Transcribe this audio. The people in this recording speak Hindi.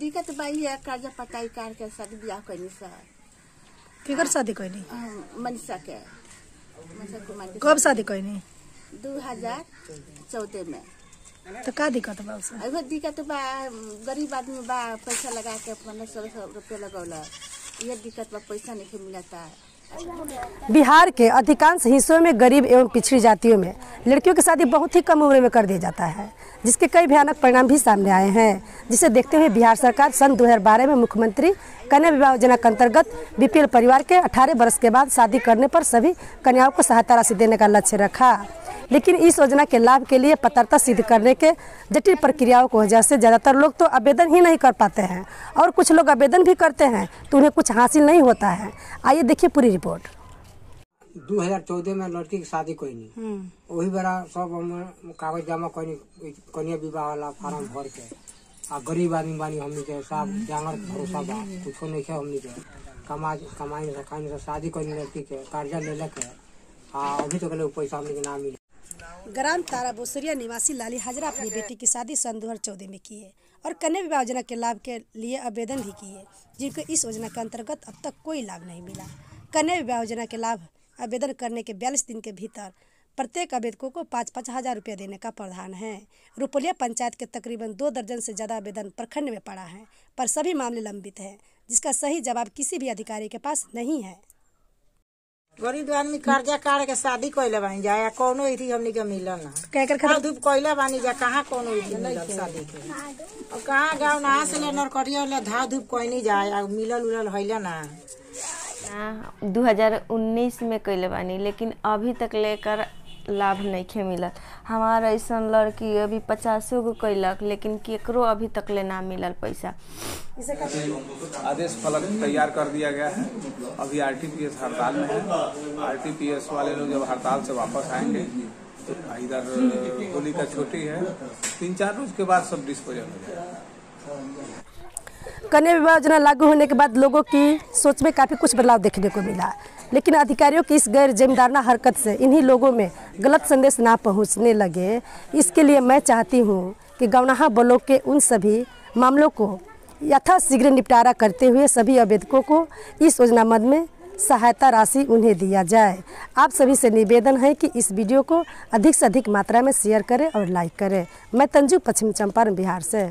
दिक्कत बाई है कर्जा पटाई कार के शादी ब्याह कैनी सा किकर शादी कैनी मनीषा के मनीषा कुमार कब शादी कैनी दो हजार चौदह में तो का दिक्कत बा उसे एगो दिक्कत बा गरीब आदमी बा पैसा लगा के पंद्रह सोलह सौ रुपया लगौला ये दिक्कत बा पैसा नहीं मिलता है बिहार के अधिकांश हिस्सों में गरीब एवं पिछड़ी जातियों में लड़कियों की शादी बहुत ही कम उम्र में कर दिया जाता है जिसके कई भयानक परिणाम भी सामने आए हैं जिसे देखते हुए बिहार सरकार सन 2012 में मुख्यमंत्री कन्या विवाह योजना के अंतर्गत बीपीएल परिवार के 18 वर्ष के बाद शादी करने पर सभी कन्याओं को सहायता राशि देने का लक्ष्य रखा लेकिन इस योजना के लाभ के लिए पत्रता सिद्ध करने के जटिल प्रक्रियाओं की वजह से ज़्यादातर लोग तो आवेदन ही नहीं कर पाते हैं और कुछ लोग आवेदन भी करते हैं तो उन्हें कुछ हासिल नहीं होता है आइए देखिए पूरी रिपोर्ट 2014 में लड़की की शादी कोई नहीं हम्म। वही बड़ा सब हम कागज जमा कनी कन्या विवाह वाला फार्म भर के आ गरीब आदमी बानी हमनी के सब जानवर भरोसा बा कुछ नहीं है हमनी के कमा कमाई से खाई से शादी कोई लड़की के कर्जा ले लेके आ अभी तो कहीं पैसा हमनी के ना मिले ग्राम तारा बोसरिया निवासी लाली हाजरा अपनी बेटी की शादी सन दो हज़ार में की है और कन्या विवाह योजना के लाभ के लिए आवेदन भी की है जिनको इस योजना के अंतर्गत अब तक कोई लाभ नहीं मिला कन्या विवाह योजना के लाभ आवेदन करने के बयालीस दिन के भीतर प्रत्येक आवेदकों को पाँच पाँच हज़ार रुपये देने का प्रावधान है रुपलिया पंचायत के तकरीबन दो दर्जन से ज़्यादा आवेदन प्रखंड में पड़ा है पर सभी मामले लंबित हैं जिसका सही जवाब किसी भी अधिकारी के पास नहीं है गरीब आदमी कर्जा काट के शादी कैले बानी जा कौनो इथी हमनी के मिलल ना केकर खातिर धूप कैले बानी जा कहां कौनो इथी मिलल शादी के और कहां गांव ना से ले नरकरिया ले धा धूप कोइनी जाए आ मिलल उलल होइले ना ना 2019 में कैले बानी लेकिन अभी तक लेकर लाभ खे मिलल हमार ऐसा लड़की अभी पचासो गो कैलक लेकिन केकरो अभी तक ले ना मिलल पैसा आदेश फलक तैयार कर दिया गया है अभी आरटीपीएस हड़ताल में है आरटीपीएस वाले लोग जब हड़ताल से वापस आएंगे तो इधर होली का छुट्टी है तीन चार रोज के बाद सब डिस्पोजल हो जाएगा कन्या विवाह योजना लागू होने के बाद लोगों की सोच में काफ़ी कुछ बदलाव देखने को मिला लेकिन अधिकारियों की इस गैर जिम्मेदाराना हरकत से इन्हीं लोगों में गलत संदेश ना पहुंचने लगे इसके लिए मैं चाहती हूं कि गौनाहा ब्लॉक के उन सभी मामलों को यथाशीघ्र निपटारा करते हुए सभी आवेदकों को इस योजना मद में सहायता राशि उन्हें दिया जाए आप सभी से निवेदन है कि इस वीडियो को अधिक से अधिक मात्रा में शेयर करें और लाइक करें मैं तंजू पश्चिम चंपारण बिहार से